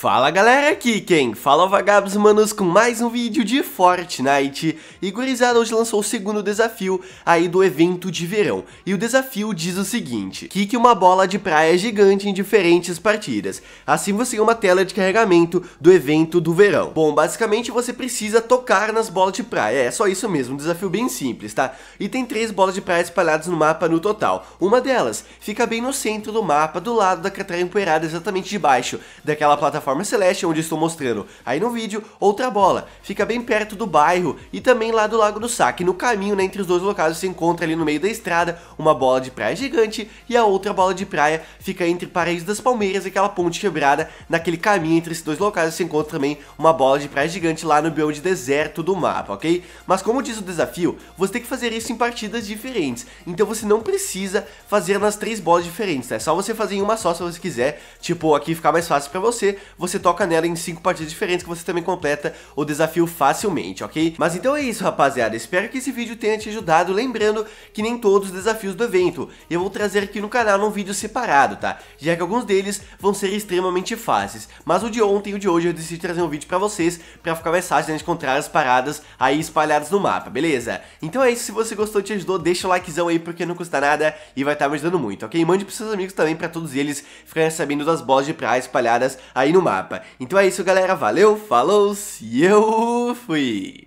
Fala galera, aqui quem? Fala vagabos manos com mais um vídeo de Fortnite E gurizada hoje lançou o segundo desafio aí do evento de verão E o desafio diz o seguinte Kique uma bola de praia gigante em diferentes partidas Assim você ganha uma tela de carregamento do evento do verão Bom, basicamente você precisa tocar nas bolas de praia É só isso mesmo, um desafio bem simples, tá? E tem três bolas de praia espalhadas no mapa no total Uma delas fica bem no centro do mapa, do lado da cratera empoeirada, exatamente debaixo daquela plataforma plataforma celeste onde estou mostrando aí no vídeo, outra bola. Fica bem perto do bairro e também lá do Lago do Saque. No caminho, né, entre os dois locais, se encontra ali no meio da estrada uma bola de praia gigante e a outra bola de praia fica entre Paraíso das Palmeiras e aquela ponte quebrada. Naquele caminho entre esses dois locais, se encontra também uma bola de praia gigante lá no bioma de deserto do mapa, ok? Mas como diz o desafio, você tem que fazer isso em partidas diferentes. Então você não precisa fazer nas três bolas diferentes, É só você fazer em uma só se você quiser. Tipo, aqui ficar mais fácil para você, você toca nela em 5 partidas diferentes que você também completa o desafio facilmente, ok? Mas então é isso, rapaziada. Espero que esse vídeo tenha te ajudado. Lembrando que nem todos os desafios do evento. Eu vou trazer aqui no canal num vídeo separado, tá? Já que alguns deles vão ser extremamente fáceis. Mas o de ontem e o de hoje eu decidi trazer um vídeo pra vocês, pra ficar mais fácil né, de encontrar as paradas aí espalhadas no mapa, beleza? Então é isso, se você gostou, te ajudou, deixa o likezão aí, porque não custa nada e vai estar tá me ajudando muito, ok? Mande pros seus amigos também, pra todos eles ficarem sabendo das bolas de praia espalhadas aí no mapa mapa. Então é isso, galera. Valeu, falou e eu fui!